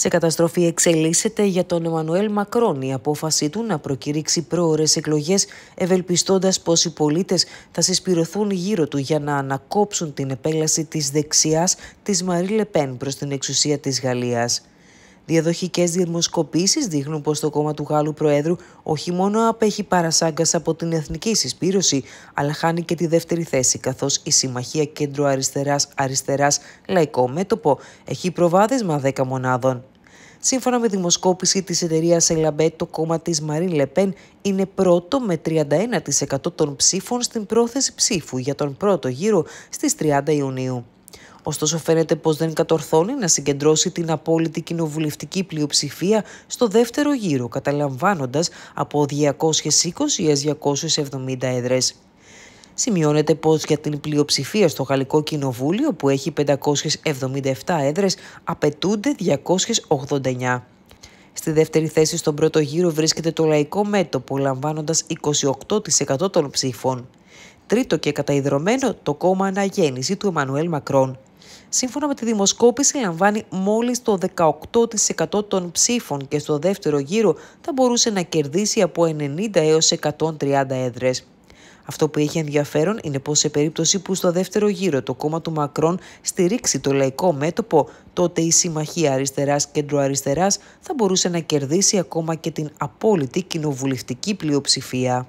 Σε καταστροφή εξελίσσεται για τον Εμμανουέλ Μακρόν η απόφαση του να προκηρύξει πρόορε εκλογές, ευελπιστώντας πως οι πολίτες θα συσπηρωθούν γύρω του για να ανακόψουν την επέλαση της δεξιάς της Μαρή Λεπέν προς την εξουσία της Γαλλίας. Διαδοχικές δημοσκοπήσεις δείχνουν πως το κόμμα του Γάλλου Προέδρου όχι μόνο απέχει παρασάγκας από την εθνική συσπήρωση, αλλά χάνει και τη δεύτερη θέση, καθώς η Συμμαχία Κέντρο Αριστερά-Αριστερά Λαϊκό Μέτωπο έχει προβάδισμα 10 μονάδων. Σύμφωνα με δημοσκόπηση της εταιρείας Ελαμπέ, το κόμμα της Μαρίν Λεπέν είναι πρώτο με 31% των ψήφων στην πρόθεση ψήφου για τον πρώτο γύρο στις 30 Ιουνίου. Ωστόσο φαίνεται πως δεν κατορθώνει να συγκεντρώσει την απόλυτη κοινοβουλευτική πλειοψηφία στο δεύτερο γύρο, καταλαμβάνοντας από 220 έως 270 έδρες. Σημειώνεται πω για την πλειοψηφία στο Γαλλικό Κοινοβούλιο, που έχει 577 έδρες, απαιτούνται 289. Στη δεύτερη θέση στον πρώτο γύρο βρίσκεται το Λαϊκό Μέτωπο, λαμβάνοντας 28% των ψήφων. Τρίτο και καταϊδρωμένο το κόμμα Αναγέννηση του Εμμανουέλ Μακρόν. Σύμφωνα με τη δημοσκόπηση λαμβάνει μόλις το 18% των ψήφων και στο δεύτερο γύρο θα μπορούσε να κερδίσει από 90 έως 130 έδρες. Αυτό που έχει ενδιαφέρον είναι πως σε περίπτωση που στο δεύτερο γύρο το κόμμα του Μακρόν στηρίξει το λαϊκό μέτωπο, τότε η συμμαχια αριστερας αριστερά-κέντρο-αριστερά θα μπορούσε να κερδίσει ακόμα και την απόλυτη κοινοβουλευτική πλειοψηφία.